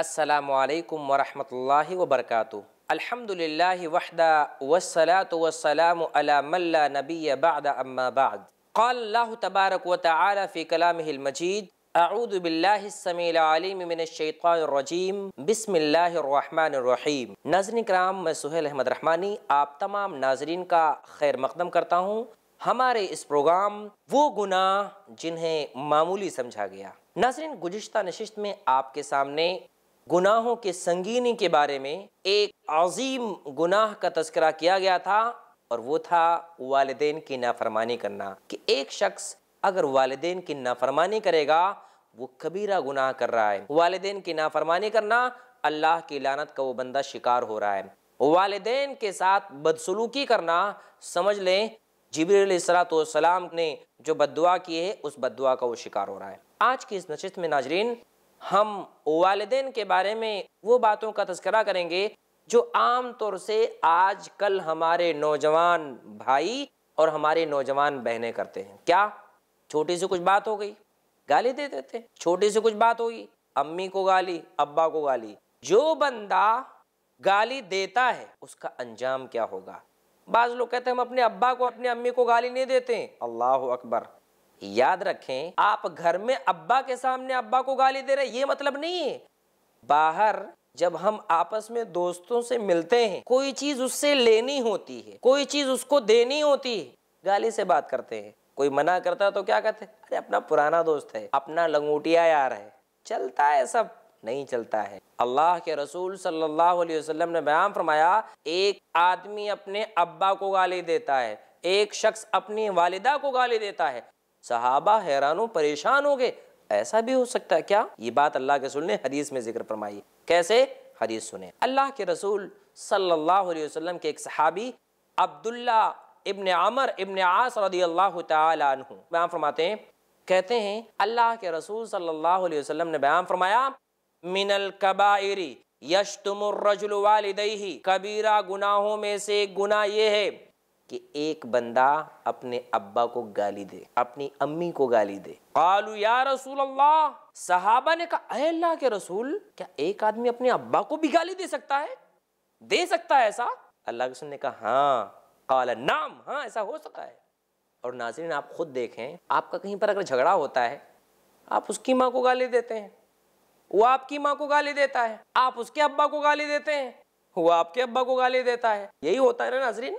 असलकम वरहमल वबरक अलहमदिल्ला वहदा वसलात वसलाम मल्ला नबी बाद अम्मा बाद قال الله تبارك وتعالى في كلامه المجيد أعوذ بالله السميع العليم من الشيطان الرجيم بسم الله الرحمن الرحيم नाजरन कराम मैं सुहेल अहमद रहमानी आप तमाम नाजरीन का खैर मकदम करता हूँ हमारे इस प्रोग्राम वो गुनाह जिन्हें मामूली समझा गया नाजरीन गुज्त नशिस्त में आपके सामने गुनाहों के संगीनी के बारे में एक अजीम गुनाह का तस्करा किया गया था और वो था वालदेन की नाफरमानी करना कि एक शख्स अगर वालदेन की नाफरमानी करेगा वो कबीरा गुनाह कर रहा है वालदेन की नाफरमानी करना अल्लाह की लानत का वो बंदा शिकार हो रहा है वालदेन के साथ बदसलूकी करना समझ लें जबरसलाम ने जो बदुआ की है उस बदुआ का वो शिकार हो रहा है आज की इस नशित में नाजरीन हम वालदेन के बारे में वो बातों का तस्करा करेंगे जो आम तौर से आज कल हमारे नौजवान भाई और हमारे नौजवान बहनें करते हैं क्या छोटी सी कुछ बात हो गई गाली दे देते छोटी सी कुछ बात होगी अम्मी को गाली अब्बा को गाली जो बंदा गाली देता है उसका अंजाम क्या होगा बाज लोग कहते हैं हम अपने अब्बा को अपने अम्मी को गाली नहीं देते अल्लाह अकबर याद रखें आप घर में अब्बा के सामने अब्बा को गाली दे रहे ये मतलब नहीं है बाहर जब हम आपस में दोस्तों से मिलते हैं कोई चीज उससे लेनी होती है कोई चीज उसको देनी होती है गाली से बात करते हैं कोई मना करता है तो क्या कहते हैं अरे अपना पुराना दोस्त है अपना लंगूटिया यार है चलता है सब नहीं चलता है अल्लाह के रसूल सल्लल्लाहु अलैहि वसल्लम ने बयान फरमाया एक आदमी अपने अब्बा को गाली देता है एक शख्स अपनी वालिदा को गाली देता है सहाबा हैरानों परेशान हो गए ऐसा भी हो सकता है क्या ये बात अल्लाह के रसूल ने हदीस में जिक्र फरमाई कैसे हदीस सुने अल्लाह के रसूल सल्लल्लाहु अलैहि वसल्लम के एक सहाबी अब्दुल्ला इब्ने अमर इब्ने आस रदी अल्लाह तु बयान फरमाते हैं कहते हैं अल्लाह के रसूल सल्लल्लाहु अलैहि वसल्लम ने बयान फरमाया मिनल कबाइरी यशतुमरजुल वालदही कबीरा गुनाहों में से एक गुना ये है कि एक बंदा अपने अब्बा को गाली दे अपनी अम्मी को गाली दे कालू या रसूल अल्लाह सहाबा ने कहा अल्लाह के रसूल क्या एक आदमी अपने अब्बा को भी गाली दे सकता है दे सकता है ऐसा अल्लाह के ने कहा हाँ काला नाम हाँ ऐसा हो सकता है और नाजरीन आप खुद देखें आपका कहीं पर अगर झगड़ा होता है आप उसकी माँ को गाली देते हैं वो आपकी माँ को गाली देता है आप उसके अब्बा को गाली देते हैं वो आपके अब्बा को गाली देता है यही होता है ना नाजरीन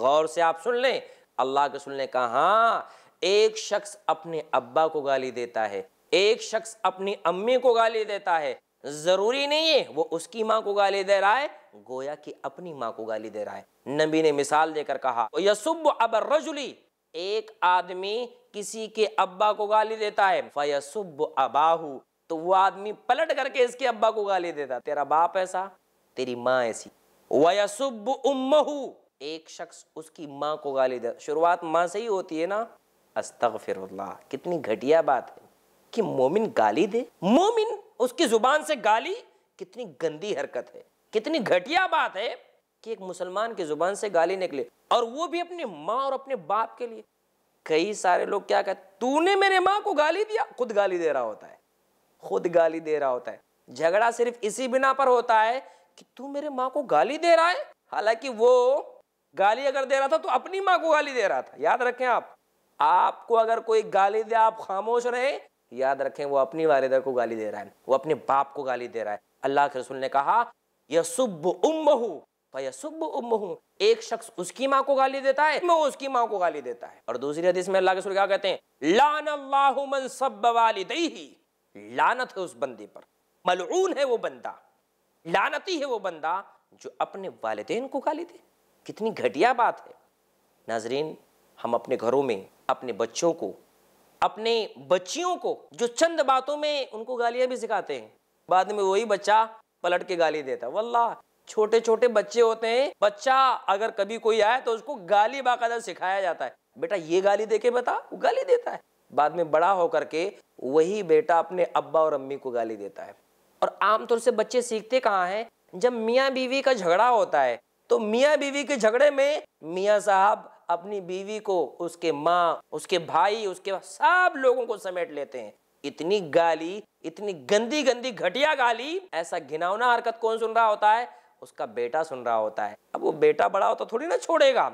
गौर से आप सुन लें अल्लाह के सुनने का हाँ एक शख्स अपने अब्बा को गाली देता है एक शख्स अपनी अम्मी को गाली देता है ज़रूरी नहीं है वो उसकी माँ को गाली दे रहा है गोया की अपनी माँ को गाली दे रहा है नबी ने मिसाल देकर कहा यसुब अब रजुली एक आदमी किसी के अब्बा को गाली देता है फयसुब अबाहू तो वो आदमी पलट करके इसके अब्बा को गाली देता तेरा बाप ऐसा तेरी माँ ऐसी वयसुब उम्मू एक शख्स उसकी माँ को गाली दे शुरुआत माँ से ही होती है ना अस्तगफिर कितनी घटिया बात है कि मोमिन गाली दे मोमिन उसकी जुबान से गाली कितनी गंदी हरकत है कितनी घटिया बात है कि एक मुसलमान की जुबान से गाली निकले और वो भी अपनी माँ और अपने बाप के लिए कई सारे लोग क्या कहते तूने मेरे माँ को गाली दिया खुद गाली दे रहा होता है खुद गाली दे रहा होता है झगड़ा सिर्फ इसी बिना पर होता है कि तू मेरे माँ को गाली दे रहा है हालांकि वो गाली अगर दे रहा था तो अपनी माँ को गाली दे रहा था याद रखें आप आपको अगर कोई गाली दे आप खामोश रहे याद रखें वो अपनी वालदा को गाली दे रहा है वो अपने बाप को गाली दे रहा है अल्लाह के रसूल ने कहा यसुब उम्महू फयसुब तो उम्महू एक शख्स उसकी माँ को गाली देता है वो उसकी माँ को गाली देता है और दूसरी हदीस में अल्लाह के रसूल क्या कहते हैं लान अल्लाह मन सब वालिदई लानत है उस बंदे पर मलून है वो बंदा लानती है वो बंदा जो अपने वालदेन को गाली दे कितनी घटिया बात है नाजरीन हम अपने घरों में अपने बच्चों को अपने बच्चियों को जो चंद बातों में उनको गालियां भी सिखाते हैं बाद में वही बच्चा पलट के गाली देता है वल्ला छोटे छोटे बच्चे होते हैं बच्चा अगर कभी कोई आए तो उसको गाली बाकायदा सिखाया जाता है बेटा ये गाली दे के बता वो गाली देता है बाद में बड़ा होकर के वही बेटा अपने अब्बा और अम्मी को गाली देता है और आमतौर से बच्चे सीखते कहाँ हैं जब मियाँ बीवी का झगड़ा होता है तो मियाँ बीवी के झगड़े में मियाँ साहब अपनी बीवी को उसके माँ उसके भाई उसके सब लोगों को समेट लेते हैं इतनी गाली इतनी गंदी गंदी घटिया गाली ऐसा घिनौना हरकत कौन सुन रहा होता है उसका बेटा सुन रहा होता है अब वो बेटा बड़ा होता थोड़ी ना छोड़ेगा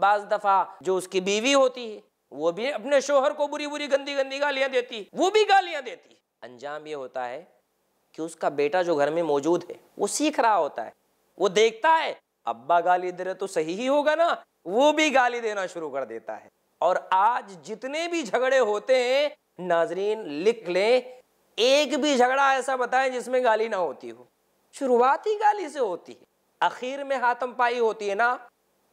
बाज दफा जो उसकी बीवी होती है वो भी अपने शोहर को बुरी बुरी गंदी गंदी गालियां देती वो भी गालियां देती अंजाम ये होता है कि उसका बेटा जो घर में मौजूद है वो सीख रहा होता है वो देखता है अब्बा गाली दे रहे तो सही ही होगा ना वो भी गाली देना शुरू कर देता है और आज जितने भी झगड़े होते हैं नाजरीन लिख लें एक भी झगड़ा ऐसा बताएं जिसमें गाली ना होती हो शुरुआत ही गाली से होती है आखिर में हाथम पाई होती है ना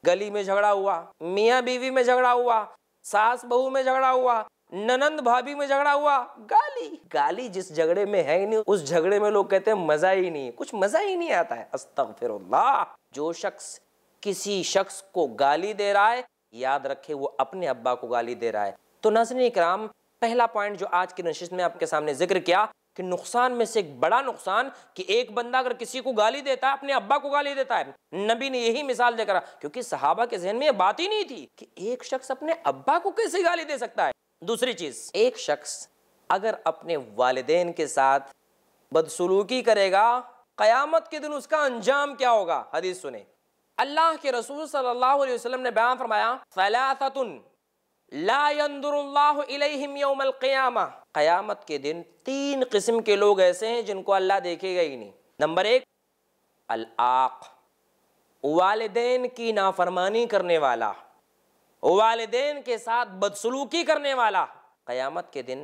गली में झगड़ा हुआ मियाँ बीवी में झगड़ा हुआ सास बहू में झगड़ा हुआ ननंद भाभी में झगड़ा हुआ गाली गाली जिस झगड़े में है ही नहीं उस झगड़े में लोग कहते हैं मजा ही नहीं कुछ मजा ही नहीं आता है अस्तगफिरुल्लाह जो शख्स किसी शख्स को गाली दे रहा है याद रखे वो अपने अब्बा को गाली दे रहा है तो नजर इकराम पहला पॉइंट जो आज की नशिश में आपके सामने जिक्र किया कि नुकसान में से एक बड़ा नुकसान कि एक बंदा अगर किसी को गाली देता है अपने अब्बा को गाली देता है नबी ने यही मिसाल देकर क्योंकि सहाबा के जहन में यह बात ही नहीं थी कि एक शख्स अपने अब्बा को कैसे गाली दे सकता है दूसरी चीज एक शख्स अगर अपने वालदेन के साथ बदसलूकी करेगा क़यामत के दिन उसका अंजाम क्या होगा हदीस सुने अल्लाह के रसूल सल्लल्लाहु अलैहि वसल्लम ने बयान फरमाया क़यामत के दिन तीन किस्म के लोग ऐसे हैं जिनको अल्लाह देखेगा ही नहीं नंबर एक अलाक वालदेन की नाफरमानी करने वाला वालदेन के साथ बदसलूकी करने वाला क़यामत के दिन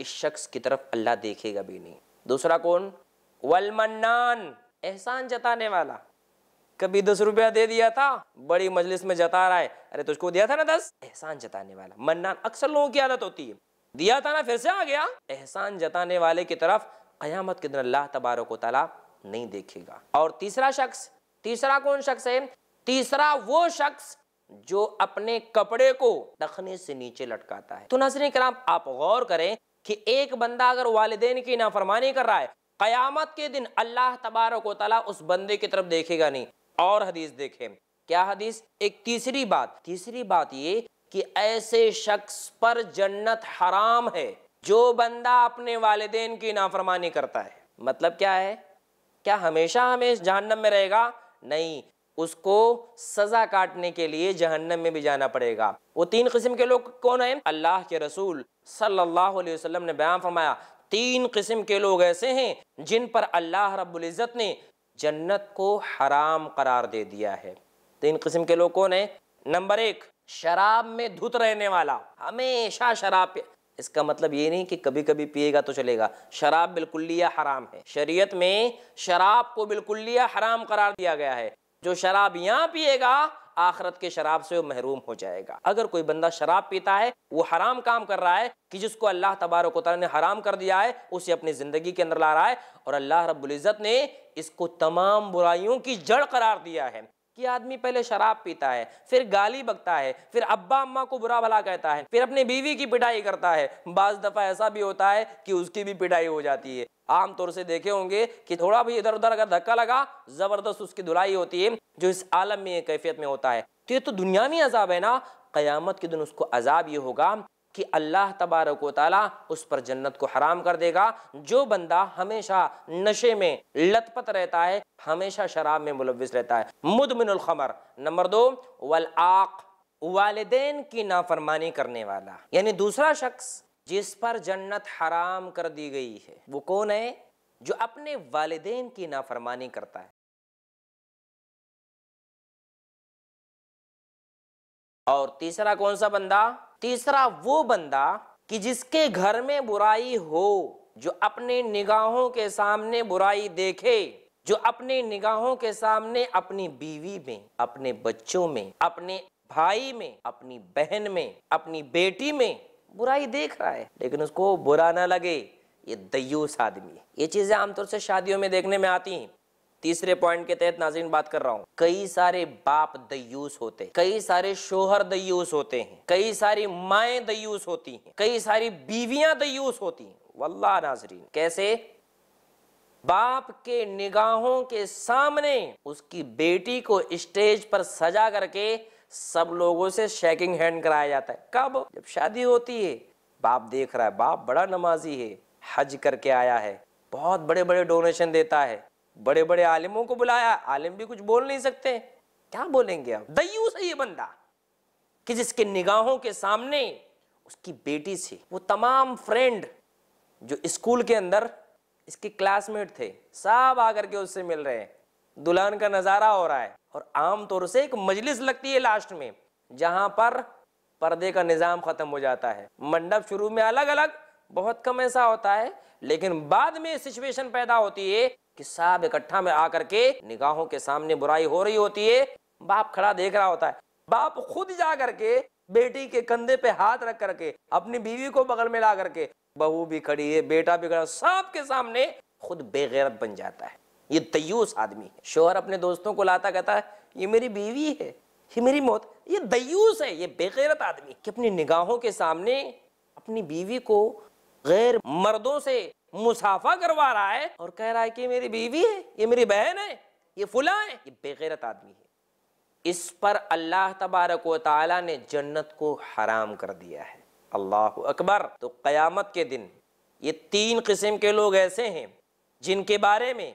इस शख्स की तरफ अल्लाह देखेगा भी नहीं दूसरा कौन वलमन्नान एहसान जताने वाला कभी दस रुपया दे दिया था बड़ी मजलिस में जता रहा है अरे तुझको तो दिया था ना दस एहसान जताने वाला मन्नान अक्सर लोगों की आदत होती है दिया था ना फिर से आ गया एहसान जताने वाले की तरफ कयामत के दिन अल्लाह तबारक ताला नहीं देखेगा और तीसरा शख्स तीसरा कौन शख्स है तीसरा वो शख्स जो अपने कपड़े को तखने से नीचे लटकाता है तो नजर कराम आप गौर करें कि एक बंदा अगर वालदेन की नाफरमानी कर रहा है क़यामत के दिन अल्लाह तबारक वाली उस बंदे की तरफ देखेगा नहीं और हदीस देखें क्या हदीस एक तीसरी बात तीसरी बात ये कि ऐसे शख्स पर जन्नत हराम है जो बंदा अपने वालदेन की नाफरमानी करता है मतलब क्या है क्या हमेशा हमें जहन्नम में रहेगा नहीं उसको सज़ा काटने के लिए जहन्नम में भी जाना पड़ेगा वो तीन किस्म के लोग कौन है अल्लाह के रसूल सल्लल्लाहु अलैहि वसल्लम ने बयान फरमाया तीन किस्म के लोग ऐसे हैं जिन पर अल्लाह रब्ज़त ने जन्नत को हराम करार दे दिया है तीन किस्म के लोग कौन है नंबर एक शराब में धुत रहने वाला हमेशा शराब इसका मतलब ये नहीं कि कभी कभी पिएगा तो चलेगा शराब बिल्कुल लिया हराम है शरीयत में शराब को बिल्कुल लिया हराम करार दिया गया है जो शराब यहाँ पिएगा आखरत के शराब से वो महरूम हो जाएगा अगर कोई बंदा शराब पीता है वो हराम काम कर रहा है कि जिसको अल्लाह तबारक ने हराम कर दिया है उसे अपनी ज़िंदगी के अंदर ला रहा है और अल्लाह रबुल्ज़त ने इसको तमाम बुराइयों की जड़ करार दिया है कि आदमी पहले शराब पीता है फिर गाली बकता है फिर अब्बा अम्मा को बुरा भला कहता है फिर अपनी बीवी की पिटाई करता है बाज दफ़ा ऐसा भी होता है कि उसकी भी पिटाई हो जाती है आमतौर से देखे होंगे कि थोड़ा भी इधर उधर अगर धक्का लगा ज़बरदस्त उसकी धुलाई होती है जो इस आलम में कैफियत में होता है तो ये तो दुनियावी अजाब है ना क़यामत के दिन उसको अजाब ये होगा कि अल्लाह तबारक वाली उस पर जन्नत को हराम कर देगा जो बंदा हमेशा नशे में लतपत रहता है हमेशा शराब में मुलविस रहता है मुदमिनखमर नंबर दो आक वाले की नाफरमानी करने वाला यानी दूसरा शख्स जिस पर जन्नत हराम कर दी गई है वो कौन है जो अपने वालदेन की नाफरमानी करता है और तीसरा कौन सा बंदा तीसरा वो बंदा कि जिसके घर में बुराई हो जो अपने निगाहों के सामने बुराई देखे जो अपने निगाहों के सामने अपनी बीवी में अपने बच्चों में अपने भाई में अपनी बहन में अपनी बेटी में बुराई देख रहा है लेकिन उसको बुरा ना लगे ये दयूस आदमी ये चीजें आमतौर से शादियों में देखने में आती हैं तीसरे पॉइंट के तहत नाजरीन बात कर रहा हूँ कई सारे बाप दयूस होते हैं कई सारे शोहर दयूस होते हैं कई सारी माए दयूस होती हैं कई सारी बीवियां दयूस होती हैं वल्ला नाजरीन कैसे बाप के निगाहों के सामने उसकी बेटी को स्टेज पर सजा करके सब लोगों से शेकिंग हैंड कराया जाता है कब जब शादी होती है बाप देख रहा है बाप बड़ा नमाजी है हज करके आया है बहुत बड़े बड़े डोनेशन देता है बड़े बड़े आलिमों को बुलाया आलिम भी कुछ बोल नहीं सकते क्या बोलेंगे आप दयूस है ये बंदा कि जिसके निगाहों के सामने उसकी बेटी थी वो तमाम फ्रेंड जो स्कूल के अंदर इसके क्लासमेट थे सब आकर के उससे मिल रहे हैं दुल्हन का नज़ारा हो रहा है और आमतौर से एक मजलिस लगती है लास्ट में जहां पर पर्दे का निज़ाम ख़त्म हो जाता है मंडप शुरू में अलग अलग बहुत कम ऐसा होता है लेकिन बाद में सिचुएशन पैदा होती है कि साहब इकट्ठा में आकर के निगाहों के सामने बुराई हो रही होती है बाप खड़ा देख रहा होता है बाप खुद जा करके बेटी के कंधे पे हाथ रख करके अपनी बीवी को बगल में ला करके बहू भी खड़ी है बेटा भी खड़ा सबके सामने खुद बेगैरत बन जाता है ये दयूस आदमी है शोहर अपने दोस्तों को लाता कहता है ये मेरी बीवी है ये मेरी मौत ये दयूस है ये बेगैरत आदमी कि अपनी निगाहों के सामने अपनी बीवी को गैर मर्दों से मुसाफा करवा रहा है और कह रहा है कि मेरी बीवी है ये मेरी बहन है ये फुला है ये बेगैरत आदमी है इस पर अल्लाह तबारक ताला ने जन्नत को हराम कर दिया है अल्लाह अकबर तो क़यामत के दिन ये तीन किस्म के लोग ऐसे हैं जिनके बारे में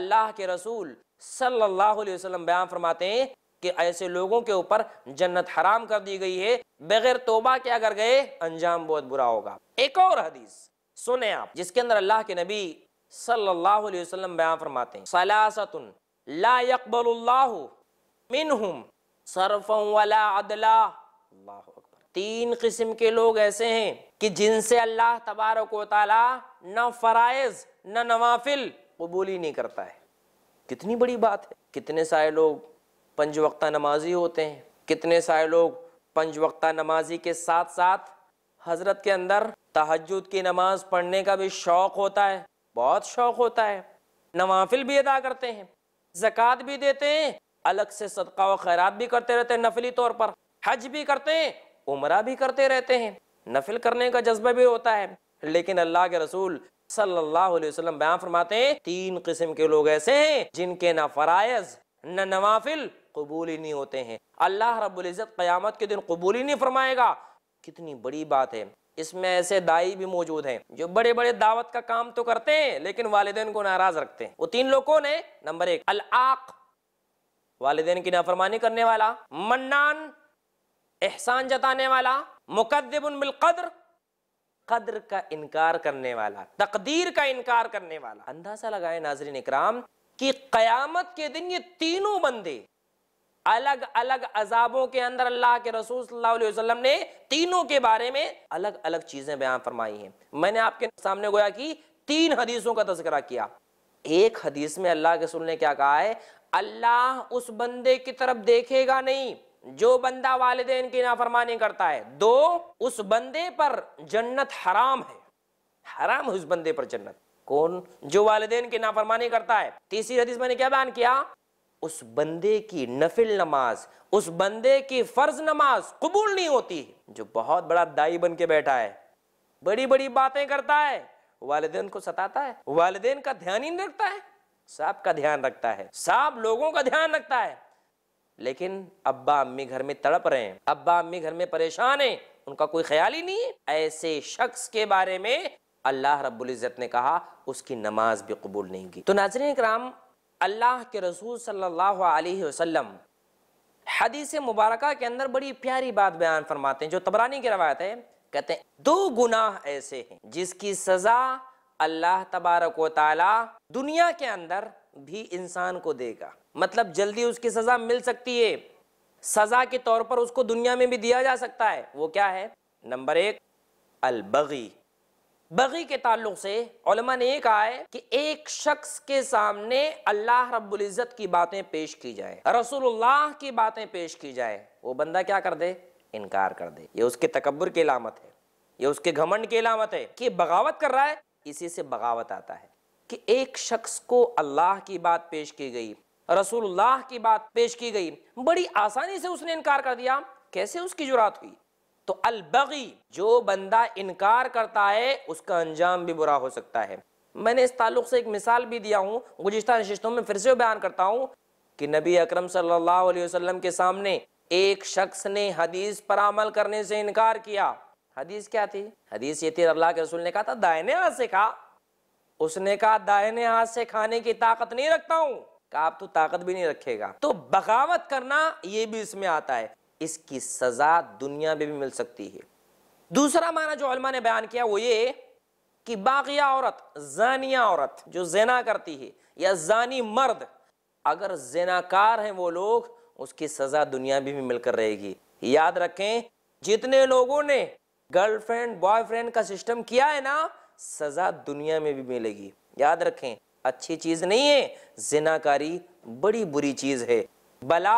अल्लाह के रसूल सल्लल्लाहु अलैहि वसल्लम बयान फरमाते हैं कि ऐसे लोगों के ऊपर जन्नत हराम कर दी गई है बगैर तोबा के अगर गए अंजाम बहुत बुरा होगा एक और हदीस सुने आप जिसके अंदर अल्लाह के नबी सल्लल्लाहु अलैहि वसल्लम बयान फरमाते हैं सलासतुन ला यकबलुल्लाहु मिनहुम सरफन वला अदला अल्लाह अकबर तीन किस्म के लोग ऐसे हैं कि जिनसे अल्लाह तबारक वाली न फ़राइज़ न नवाफिल कबूली नहीं करता है कितनी बड़ी बात है कितने सारे लोग पंज वक्ता नमाजी होते हैं कितने सारे लोग पंज वक्ता नमाजी के साथ साथ हजरत के अंदर तहजद की नमाज पढ़ने का भी शौक़ होता है बहुत शौक़ होता है नवाफिल भी अदा करते हैं जक़ात भी देते हैं अलग से सदका व खैरात भी करते रहते हैं नफली तौर पर हज भी करते हैं उम्र भी करते रहते हैं नफिल करने का जज्बा भी होता है लेकिन अल्लाह के रसूल सल्लल्लाहु अलैहि वसल्लम बयान फरमाते हैं तीन किस्म के लोग ऐसे हैं जिनके ना फ़राइज़ न नवाफिल कबूल ही नहीं होते हैं अल्लाह रब्ज़त क़्यामत के दिन कबूल ही नहीं फरमाएगा कितनी बड़ी बात है इसमें ऐसे दाई भी मौजूद हैं जो बड़े बड़े दावत का काम तो करते हैं लेकिन वालदेन को नाराज रखते हैं वो तीन लोग कौन है नंबर एक अलाक वालदेन की नाफरमानी करने वाला मन्नान एहसान जताने वाला मुकदबन बिलकद्र कद्र का इनकार करने वाला तकदीर का इनकार करने वाला अंदाजा लगाए नाजरीन इकराम कि कयामत के दिन ये तीनों बंदे अलग अलग अजाबों के अंदर अल्लाह के रसूल सल्लल्लाहु अलैहि वसल्लम ने तीनों के बारे में अलग अलग चीजें बयान फरमाई हैं मैंने आपके सामने गोया कि तीन हदीसों का तस्करा किया एक हदीस में अल्लाह के रसूल ने क्या कहा है अल्लाह उस बंदे की तरफ देखेगा नहीं जो बंदा वालदेन की नाफरमानी करता है दो उस बंदे पर जन्नत हराम है हराम है उस बंदे पर जन्नत कौन जो वालदेन की नाफरमानी करता है तीसरी हदीस मैंने क्या बयान किया उस बंदे की नफिल नमाज उस बंदे की फर्ज नमाज कबूल नहीं होती जो बहुत बड़ा दाई बन के बैठा है बड़ी बड़ी बातें करता है वालदेन को सताता है वालदेन का ध्यान ही नहीं रखता है साहब का ध्यान रखता है साहब लोगों का ध्यान रखता है लेकिन अब्बा अम्मी घर में तड़प रहे हैं अब्बा अम्मी घर में परेशान हैं उनका कोई ख्याल ही नहीं है ऐसे शख्स के बारे में अल्लाह रब्बुल इज़्ज़त ने कहा उसकी नमाज भी कबूल नहीं की तो नाजरन कराम अल्लाह के रसूल सल्लल्लाहु अलैहि वसल्लम हदीस मुबारक के अंदर बड़ी प्यारी बात बयान फरमाते हैं जो तबरानी की रवायत है कहते हैं दो गुनाह ऐसे हैं जिसकी सज़ा अल्लाह तबारक ताला दुनिया के अंदर भी इंसान को देगा मतलब जल्दी उसकी सज़ा मिल सकती है सज़ा के तौर पर उसको दुनिया में भी दिया जा सकता है वो क्या है नंबर एक अलबगी बगी के ताल्लुक से ने ये कहा है कि एक शख्स के सामने अल्लाह इज़्ज़त की बातें पेश की जाए रसूलुल्लाह की बातें पेश की जाए वो बंदा क्या कर दे इनकार कर दे ये उसके तकबर की लामत है ये उसके घमंड की लामत है कि बगावत कर रहा है इसी से बगावत आता है कि एक शख्स को अल्लाह की बात पेश की गई रसूलुल्लाह की बात पेश की गई बड़ी आसानी से उसने इनकार कर दिया कैसे उसकी जुरात हुई तो अलबगी जो बंदा इनकार करता है उसका अंजाम भी बुरा हो सकता है मैंने इस ताल्लुक से एक मिसाल भी दिया हूँ गुजशत नशस्तों में फिर से बयान करता हूँ कि नबी अक्रम सल्लाम के सामने एक शख्स ने हदीस पर अमल करने से इनकार किया हदीस क्या थी हदीस ये थी अल्लाह के रसूल ने कहा था दाहिने हाथ से खा उसने कहा दाहिने हाथ से खाने की ताकत नहीं रखता हूँ आप तो ताकत भी नहीं रखेगा तो बगावत करना ये भी इसमें आता है इसकी सज़ा दुनिया में भी मिल सकती है दूसरा माना जो अलमा ने बयान किया वो ये कि बागिया औरत जानिया औरत जो जेना करती है या जानी मर्द अगर जेनाकार हैं वो लोग उसकी सज़ा दुनिया में भी मिलकर रहेगी याद रखें जितने लोगों ने गर्लफ्रेंड बॉयफ्रेंड का सिस्टम किया है ना सज़ा दुनिया में भी मिलेगी याद रखें अच्छी चीज़ नहीं है जिनाकारी बड़ी बुरी चीज़ है बला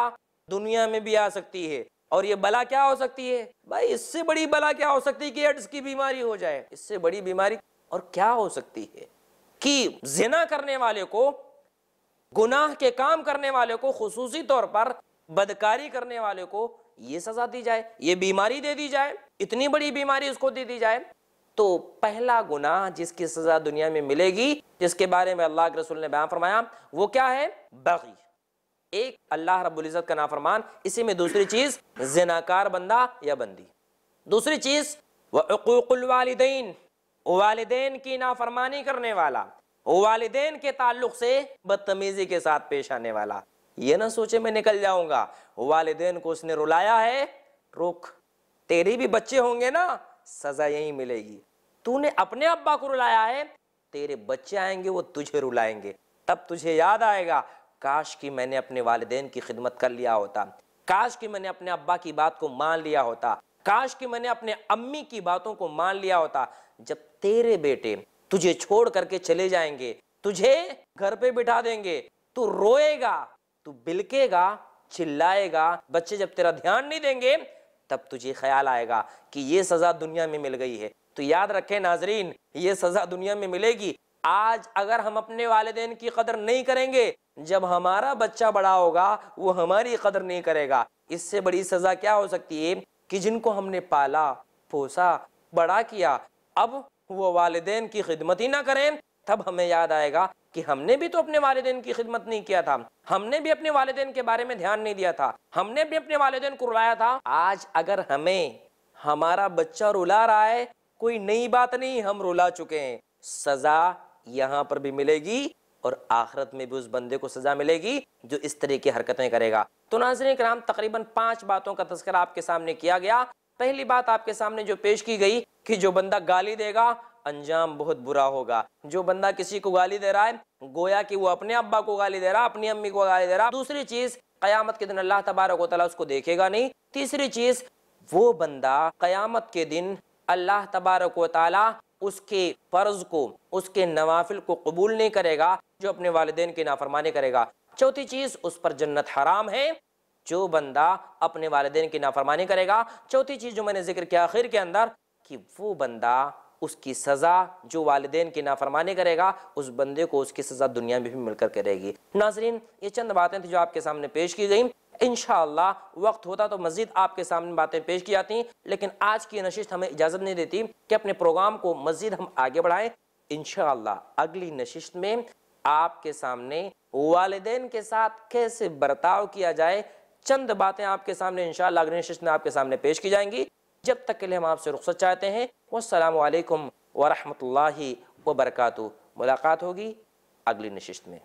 दुनिया में भी आ सकती है और ये बला क्या हो सकती है भाई इससे बड़ी बला क्या हो सकती है कि एड्स की बीमारी हो जाए इससे बड़ी बीमारी और क्या हो सकती है कि जिना करने वाले को गुनाह के काम करने वाले को खसूसी तौर पर बदकारी करने वाले को ये सजा दी जाए ये बीमारी दे दी जाए इतनी बड़ी बीमारी उसको दे दी जाए तो पहला गुनाह जिसकी सजा दुनिया में मिलेगी जिसके बारे में अल्लाह के रसूल ने बयान फरमाया वो क्या है बगी एक अल्लाह रबुल्ज़त का नाफरमान इसी में दूसरी चीज़ जिनाकार बंदा या बंदी दूसरी चीज़ वक़ुक़ुलवालदेन वालदेन की नाफरमानी करने वाला वालदेन के ताल्लुक से बदतमीज़ी के साथ पेश आने वाला ये ना सोचे मैं निकल जाऊंगा वालदेन को उसने रुलाया है रुख तेरे भी बच्चे होंगे ना सज़ा यही मिलेगी तूने अपने अब्बा को रुलाया है तेरे बच्चे आएंगे वो तुझे रुलाएंगे तब तुझे याद आएगा काश कि मैंने अपने वालदेन की खिदमत कर लिया होता काश कि मैंने अपने अब्बा की बात को मान लिया होता काश कि मैंने अपने अम्मी की बातों को मान लिया होता जब तेरे बेटे तुझे छोड़ करके चले जाएंगे तुझे घर पे बिठा देंगे तू रोएगा तू बिलकेगा चिल्लाएगा बच्चे जब तेरा ध्यान नहीं देंगे तब तुझे ख्याल आएगा कि ये सजा दुनिया में मिल गई है तो याद रखे नाजरीन ये सजा दुनिया में मिलेगी आज अगर हम अपने वालदेन की कदर नहीं करेंगे जब हमारा बच्चा बड़ा होगा वो हमारी कदर नहीं करेगा इससे बड़ी सज़ा क्या हो सकती है कि जिनको हमने पाला पोसा बड़ा किया अब वो वालदे की खिदमत ही ना करें तब हमें याद आएगा कि हमने भी तो अपने वालदे की खिदमत नहीं किया था हमने भी अपने वालदेन के बारे में ध्यान नहीं दिया था हमने भी अपने वालदेन को रुलाया था आज अगर हमें हमारा बच्चा रुला रहा है कोई नई बात नहीं हम रुला चुके हैं सज़ा यहां पर भी मिलेगी और आखरत में भी उस बंदे को सजा मिलेगी जो इस तरह की हरकतें करेगा तो नाजरन कराम तकरीबन पांच बातों का तस्कर आपके सामने किया गया पहली बात आपके सामने जो पेश की गई कि जो बंदा गाली देगा अंजाम बहुत बुरा होगा जो बंदा किसी को गाली दे रहा है गोया कि वो अपने अब्बा को गाली दे रहा अपनी अम्मी को गाली दे रहा दूसरी चीज कयामत के दिन अल्लाह तबारक वाली उसको देखेगा नहीं तीसरी चीज वो बंदा कयामत के दिन अल्लाह तबारक वाली उसके फ़र्ज को उसके नवाफिल को कबूल नहीं करेगा जो अपने वालदेन की नाफरमानी करेगा चौथी चीज़ उस पर जन्नत हराम है जो बंदा अपने वालदेन की नाफरमानी करेगा चौथी चीज़ जो मैंने जिक्र किया आखिर के अंदर कि वो बंदा उसकी सज़ा जो वालदेन की नाफरमानी करेगा उस बंदे को उसकी सज़ा दुनिया में भी मिलकर करेगी नाजरीन ये चंद बातें थी जो आपके सामने पेश की गई इन वक्त होता तो मजीद आपके सामने बातें पेश की जाती लेकिन आज की नशिश हमें इजाज़त नहीं देती कि अपने प्रोग्राम को मजीद हम आगे बढ़ाएं इन अगली नशिश में आपके सामने वाले के साथ कैसे बर्ताव किया जाए चंद बातें आपके सामने इन अगली नशिश में आपके सामने पेश की जाएंगी जब तक के लिए हम आपसे रुख्सत चाहते हैं वालेकुम वरहमतुल्लाहि वबरकातु मुलाकात होगी अगली नशिश में